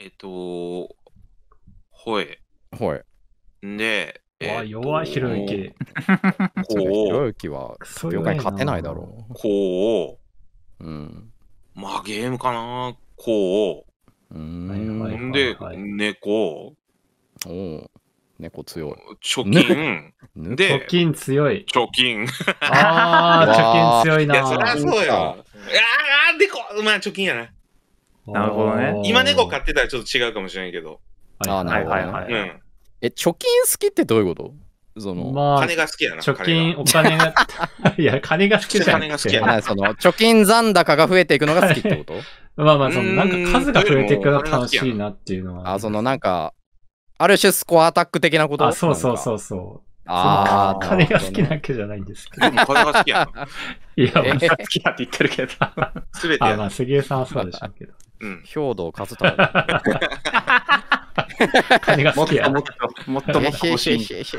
えっと、ほえ。ほえ。で、えあ、弱い、ひろゆき。こう、ひろゆきは、業界勝てないだろう。こう、うん。まあ、ゲームかな、こう。うん。で、猫。おお。猫強い。貯金。で、貯金強い。貯金。ああ、貯金強いな。いや、そりゃそうよ。ああ、でまあ、貯金やな。なるほどね。今猫飼ってたらちょっと違うかもしれないけど。ああ、なるほど、ね。はいはいうん。え、貯金好きってどういうことその、まあ、金が好きやな。貯金、お金が、いや、金が好きじゃん。金が好きやな。その、貯金残高が増えていくのが好きってこと まあまあ、その、なんか数が増えていくのが楽しいなっていうのは、ね。あ、その、なんか、ある種スコアアタック的なことあ、そうそうそうそう。ああ。金が好きなわけじゃないんですけど。でも金が好きやな。いや、俺が好きやって言ってるけど。すべて。あ、まあ、杉江さんはそうでしょうけど。うん、兵道勝太郎。金が好きや。もっともっともっと欲しい。一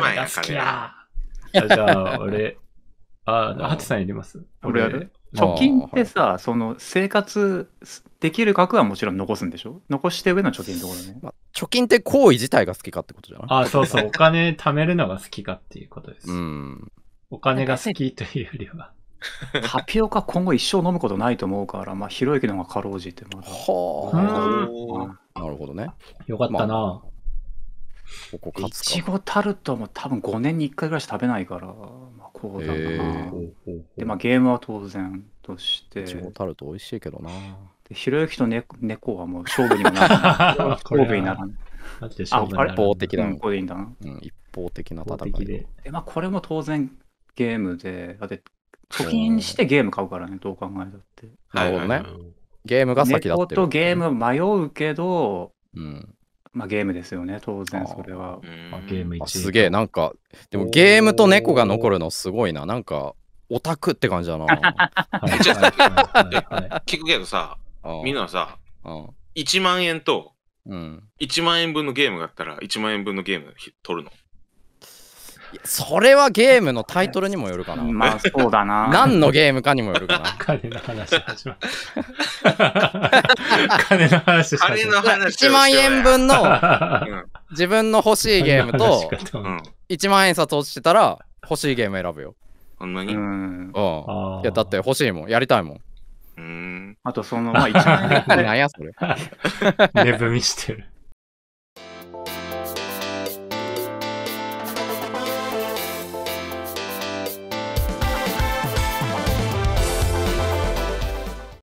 枚好きや。じゃあ、俺、あ、ハチさんいります俺やる貯金ってさ、その生活できる額はもちろん残すんでしょ残して上の貯金ってことね、まあ、貯金って行為自体が好きかってことじゃないあ、そうそう、お金貯めるのが好きかっていうことです。うん、お金が好きというよりは。タピオカ今後一生飲むことないと思うから、まあ、ひろゆきの方がかろうじてまはあ。なるほどね。よかったな。まあいちごタルトも多分5年に1回ぐらいしか食べないから、まあ、こうだな、えー、で、まあ、ゲームは当然としていちごタルト美味しいけどなでひろゆきと、ね、猫はもう勝負にもならない 勝負にならないあれ一方的な、うん、一方的な戦いでまあ、これも当然ゲームでだって貯金してゲーム買うからね、どう考えたって。なるほどね。ゲームが先だってとゲーム迷うけど、うん、まあゲームですよね、当然それは。あゲーム1すげえ、なんか、でもゲームと猫が残るのすごいな。なんか、オタクって感じだな。聞くけどさ、みんなさ、1万円と1万円分のゲームがあったら1万円分のゲーム取るの。それはゲームのタイトルにもよるかな。まあそうだな。何のゲームかにもよるかな。金の話始まる。金の話金の話。1万円分の自分の欲しいゲームと1万円札落ちてたら欲しいゲーム選ぶよ。ほんまにうん。いやだって欲しいもん。やりたいもん。うん。あとその、まあ1万円。何やそれ。寝踏みしてる。